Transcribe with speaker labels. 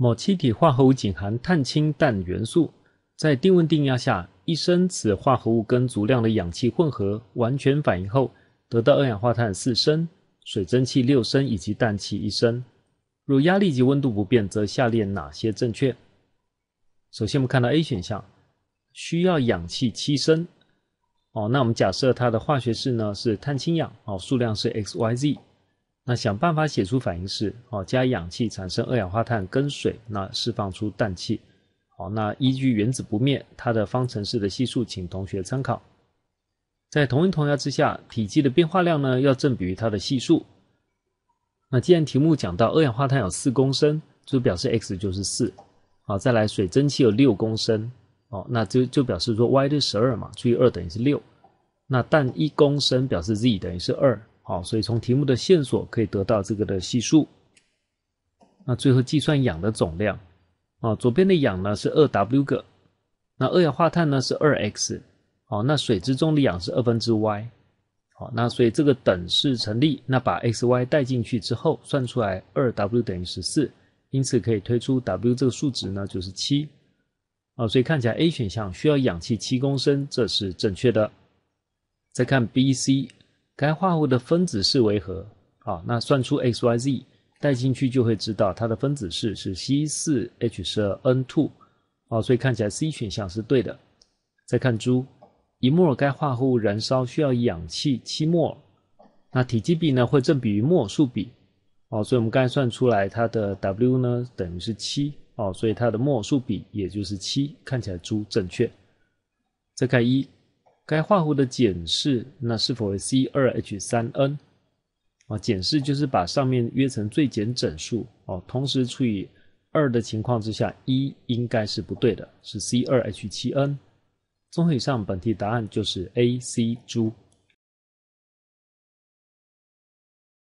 Speaker 1: 某气体化合物仅含碳、氢、氮元素，在定温定压下，一升此化合物跟足量的氧气混合，完全反应后得到二氧化碳四升、水蒸气六升以及氮气一升。若压力及温度不变，则下列哪些正确？首先，我们看到 A 选项需要氧气七升。哦，那我们假设它的化学式呢是碳氢氧，哦，数量是 x、y、z。那想办法写出反应式哦，加氧气产生二氧化碳跟水，那释放出氮气。好，那依据原子不灭，它的方程式的系数，请同学参考。在同一同压之下，体积的变化量呢，要正比于它的系数。那既然题目讲到二氧化碳有四公升，就表示 x 就是四。好，再来水蒸气有六公升，哦，那就就表示说 y 是十二嘛，除以二等于是六。那氮一公升表示 z 等于是二。好，所以从题目的线索可以得到这个的系数，那最后计算氧的总量，啊，左边的氧呢是二 w 个，那二氧化碳呢是二 x，好，那水之中的氧是二分之 y，好，那所以这个等式成立，那把 x y 带进去之后，算出来二 w 等于十四，因此可以推出 w 这个数值呢就是七，啊，所以看起来 A 选项需要氧气七公升，这是正确的，再看 B C。该化合物的分子式为何？啊，那算出 x y z，带进去就会知道它的分子式是 C 四 H 十二 N two。哦，所以看起来 C 选项是对的。再看猪，一摩尔该化合物燃烧需要氧气七摩尔，那体积比呢会正比于摩尔数比，哦，所以我们刚才算出来它的 w 呢等于是七，哦，所以它的摩尔数比也就是七，看起来猪正确。再看一。该化合物的简式那是否为 C2H3N？啊，简式就是把上面约成最简整数哦，同时除以二的情况之下，一应该是不对的，是 C2H7N。综合以上，本题答案就是 A、C、D。